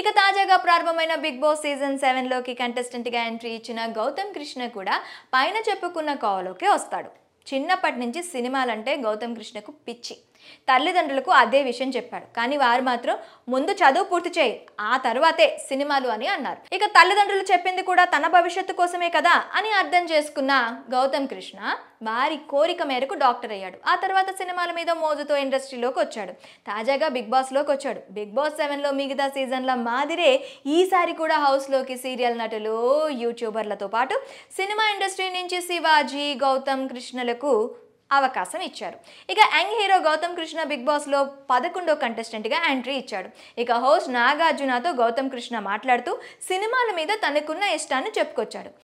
ఇక తాజాగా ప్రారంభమైన బిగ్ బాస్ సీజన్ సెవెన్లోకి కంటెస్టెంట్గా ఎంట్రీ ఇచ్చిన గౌతమ్ కృష్ణ కూడా పైన చెప్పుకున్న కోవలోకి వస్తాడు చిన్నప్పటి నుంచి సినిమాలంటే గౌతమ్ కృష్ణకు పిచ్చి తల్లిదండ్రులకు అదే విషయం చెప్పాడు కానీ వారు మాత్రం ముందు చదువు పూర్తి చేయి ఆ తర్వాతే సినిమాలు అని అన్నారు ఇక తల్లిదండ్రులు చెప్పింది కూడా తన భవిష్యత్తు కోసమే కదా అని అర్థం చేసుకున్న గౌతమ్ కృష్ణ వారి కోరిక మేరకు డాక్టర్ అయ్యాడు ఆ తర్వాత సినిమాల మీద మోజుతో ఇండస్ట్రీలోకి వచ్చాడు తాజాగా బిగ్ బాస్లోకి వచ్చాడు బిగ్ బాస్ సెవెన్లో మిగతా సీజన్లో మాదిరే ఈసారి కూడా హౌస్లోకి సీరియల్ నటులు యూట్యూబర్లతో పాటు సినిమా ఇండస్ట్రీ నుంచి శివాజీ గౌతమ్ కృష్ణలకు హీరోలకు అవకాశం ఇచ్చారు ఇక young hero Gautham Krishna Bigg బాస్లో పదకొండో కంటెస్టెంట్గా ఎంట్రీ ఇచ్చాడు ఇక హోస్ట్ నాగార్జునతో గౌతమ్ కృష్ణ మాట్లాడుతూ సినిమాల మీద తనకున్న ఇష్టాన్ని చెప్పుకొచ్చాడు